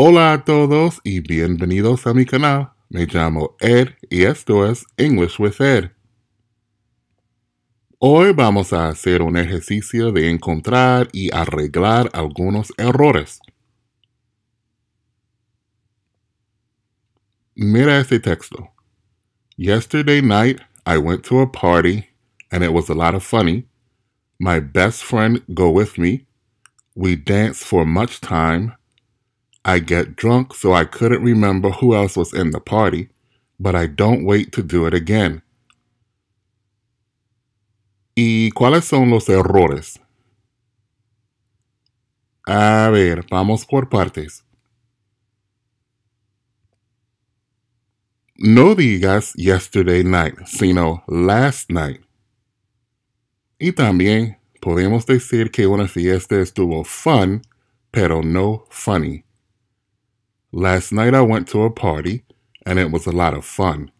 Hola a todos y bienvenidos a mi canal. Me llamo Ed er y esto es English with Ed. Er. Hoy vamos a hacer un ejercicio de encontrar y arreglar algunos errores. Mira este texto. Yesterday night I went to a party and it was a lot of funny. My best friend go with me. We danced for much time I get drunk so I couldn't remember who else was in the party, but I don't wait to do it again. ¿Y cuáles son los errores? A ver, vamos por partes. No digas yesterday night, sino last night. Y también podemos decir que una fiesta estuvo fun, pero no funny. Last night I went to a party and it was a lot of fun.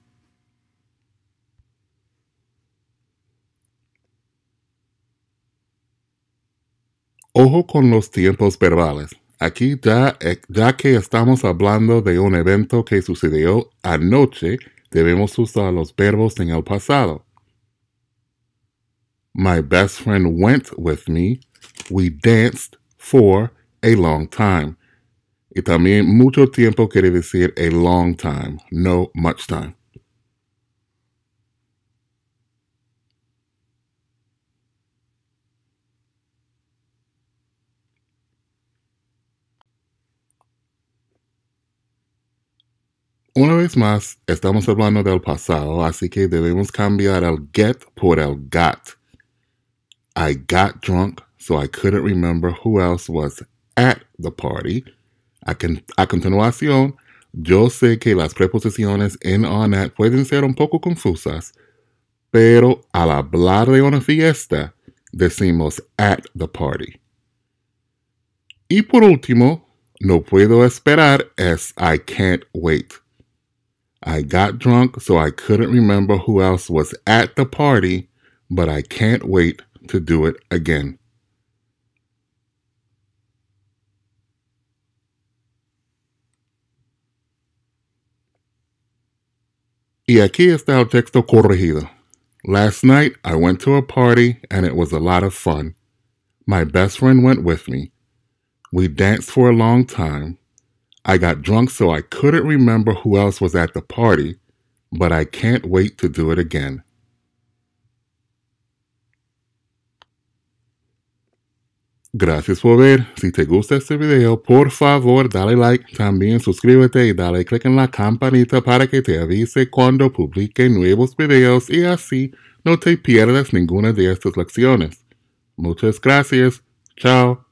Ojo con los tiempos verbales. Aquí ya, eh, ya que estamos hablando de un evento que sucedió anoche, debemos usar los verbos en el pasado. My best friend went with me. We danced for a long time que también mucho tiempo quiere decir a long time, no much time. Una vez más, estamos hablando del pasado, así que debemos cambiar el get por el got. I got drunk, so I couldn't remember who else was at the party. A, continuación, yo sé que las preposiciones en on at pueden ser un poco confusas, pero al hablar de una fiesta, decimos at the party. Y por último, no puedo esperar es I can't wait. I got drunk, so I couldn't remember who else was at the party, but I can't wait to do it again. Y aquí está el texto corregido. Last night I went to a party and it was a lot of fun. My best friend went with me. We danced for a long time. I got drunk so I couldn't remember who else was at the party, but I can't wait to do it again. Gracias por ver. Si te gusta este video, por favor dale like. También suscríbete y dale click en la campanita para que te avise cuando publique nuevos videos y así no te pierdas ninguna de estas lecciones. Muchas gracias. Chao.